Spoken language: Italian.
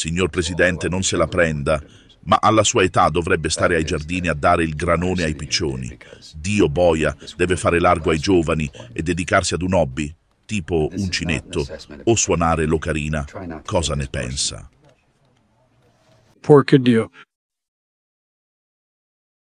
Signor Presidente, non se la prenda, ma alla sua età dovrebbe stare ai giardini a dare il granone ai piccioni. Dio boia, deve fare largo ai giovani e dedicarsi ad un hobby, tipo uncinetto o suonare l'ocarina. Cosa ne pensa? Porco Dio.